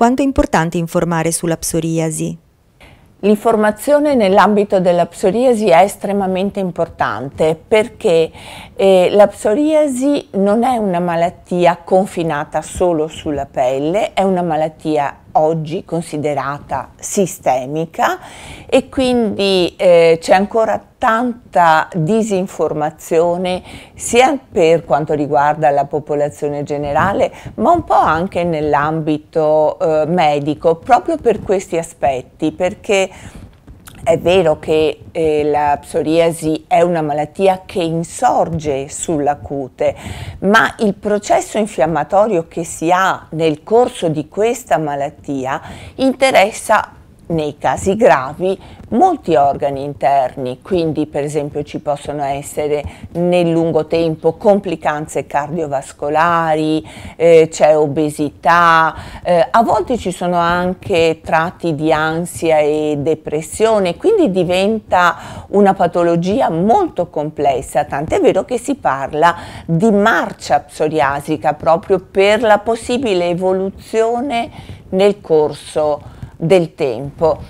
Quanto è importante informare sulla psoriasi? L'informazione nell'ambito della psoriasi è estremamente importante perché eh, la psoriasi non è una malattia confinata solo sulla pelle, è una malattia oggi considerata sistemica e quindi eh, c'è ancora tanta disinformazione sia per quanto riguarda la popolazione generale ma un po' anche nell'ambito eh, medico proprio per questi aspetti perché è vero che eh, la psoriasi è una malattia che insorge sulla cute, ma il processo infiammatorio che si ha nel corso di questa malattia interessa nei casi gravi molti organi interni, quindi per esempio ci possono essere nel lungo tempo complicanze cardiovascolari, eh, c'è obesità, eh, a volte ci sono anche tratti di ansia e depressione, quindi diventa una patologia molto complessa, tant'è vero che si parla di marcia psoriasica proprio per la possibile evoluzione nel corso del tempo.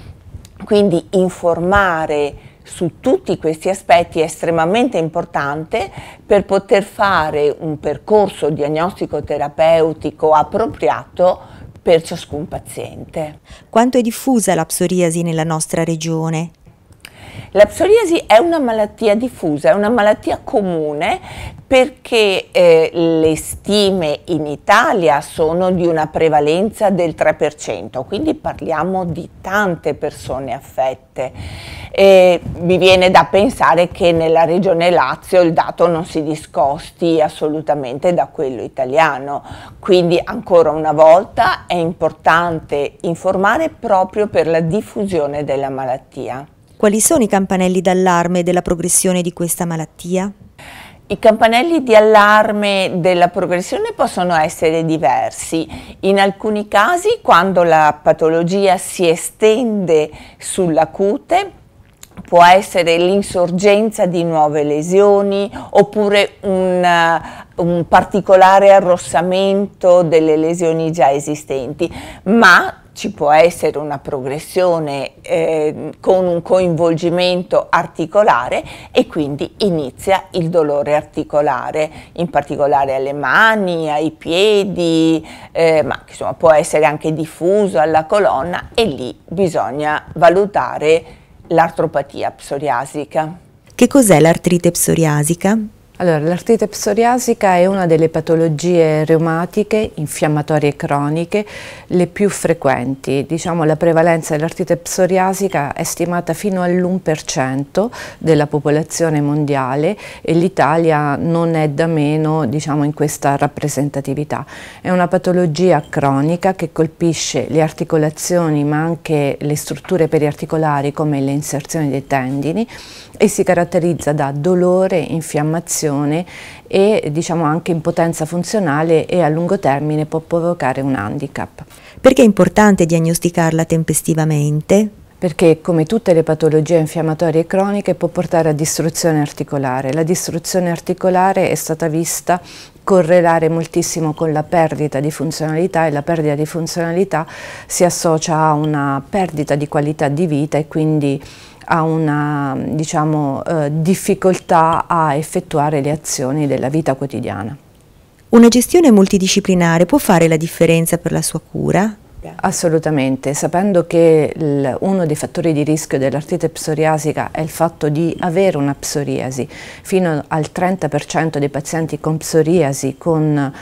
Quindi informare su tutti questi aspetti è estremamente importante per poter fare un percorso diagnostico terapeutico appropriato per ciascun paziente. Quanto è diffusa la psoriasi nella nostra regione? La psoriasi è una malattia diffusa, è una malattia comune perché eh, le stime in Italia sono di una prevalenza del 3%, quindi parliamo di tante persone affette. E mi viene da pensare che nella regione Lazio il dato non si discosti assolutamente da quello italiano, quindi ancora una volta è importante informare proprio per la diffusione della malattia. Quali sono i campanelli d'allarme della progressione di questa malattia? I campanelli di allarme della progressione possono essere diversi. In alcuni casi, quando la patologia si estende sulla cute, può essere l'insorgenza di nuove lesioni oppure un, eh, un particolare arrossamento delle lesioni già esistenti, ma ci può essere una progressione eh, con un coinvolgimento articolare e quindi inizia il dolore articolare, in particolare alle mani, ai piedi, eh, ma insomma, può essere anche diffuso alla colonna e lì bisogna valutare l'artropatia psoriasica. Che cos'è l'artrite psoriasica? Allora, l'artrite psoriasica è una delle patologie reumatiche, infiammatorie croniche, le più frequenti. Diciamo la prevalenza dell'artrite psoriasica è stimata fino all'1% della popolazione mondiale e l'Italia non è da meno diciamo, in questa rappresentatività. È una patologia cronica che colpisce le articolazioni ma anche le strutture periarticolari come le inserzioni dei tendini e si caratterizza da dolore, infiammazione, concentrazione e diciamo, anche impotenza funzionale e a lungo termine può provocare un handicap. Perché è importante diagnosticarla tempestivamente? perché come tutte le patologie infiammatorie croniche può portare a distruzione articolare. La distruzione articolare è stata vista correlare moltissimo con la perdita di funzionalità e la perdita di funzionalità si associa a una perdita di qualità di vita e quindi ha una diciamo, eh, difficoltà a effettuare le azioni della vita quotidiana. Una gestione multidisciplinare può fare la differenza per la sua cura? terapia? Assolutamente, sapendo che il, uno dei fattori di rischio dell'artrite psoriasica è il fatto di avere una psoriasi, fino al 30% dei pazienti con psoriasi, con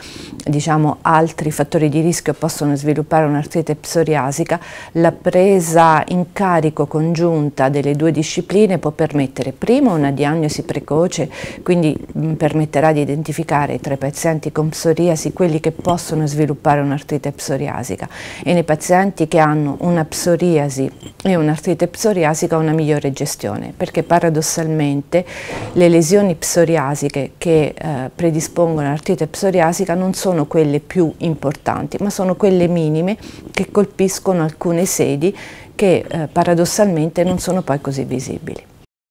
diciamo, altri fattori di rischio possono sviluppare un'artrite psoriasica, la presa in carico congiunta delle due discipline può permettere prima una diagnosi precoce, quindi mh, permetterà di identificare tra i pazienti con psoriasi quelli che possono sviluppare un'artrite psoriasica e nei pazienti che hanno una psoriasi e un'artrite psoriasica una migliore gestione, perché paradossalmente le lesioni psoriasiche che eh, predispongono all'artrite psoriasica non sono quelle più importanti, ma sono quelle minime che colpiscono alcune sedi che eh, paradossalmente non sono poi così visibili.